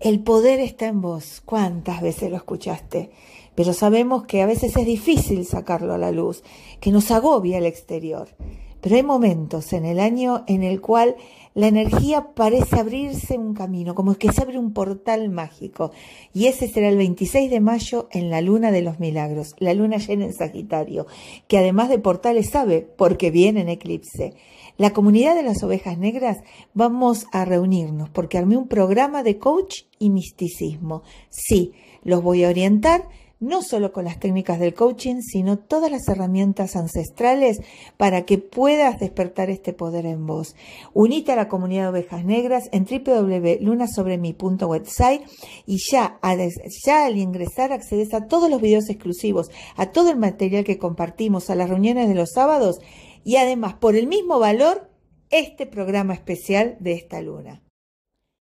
El poder está en vos. ¿Cuántas veces lo escuchaste? Pero sabemos que a veces es difícil sacarlo a la luz, que nos agobia el exterior. Pero hay momentos en el año en el cual la energía parece abrirse un camino, como que se abre un portal mágico. Y ese será el 26 de mayo en la Luna de los Milagros, la Luna llena en Sagitario, que además de portales sabe porque viene en eclipse. La comunidad de las ovejas negras vamos a reunirnos porque armé un programa de coach y misticismo. Sí, los voy a orientar no solo con las técnicas del coaching, sino todas las herramientas ancestrales para que puedas despertar este poder en vos. Unite a la comunidad de ovejas negras en www.lunasobremi.website y ya, ya al ingresar accedes a todos los videos exclusivos, a todo el material que compartimos, a las reuniones de los sábados y además por el mismo valor este programa especial de esta luna.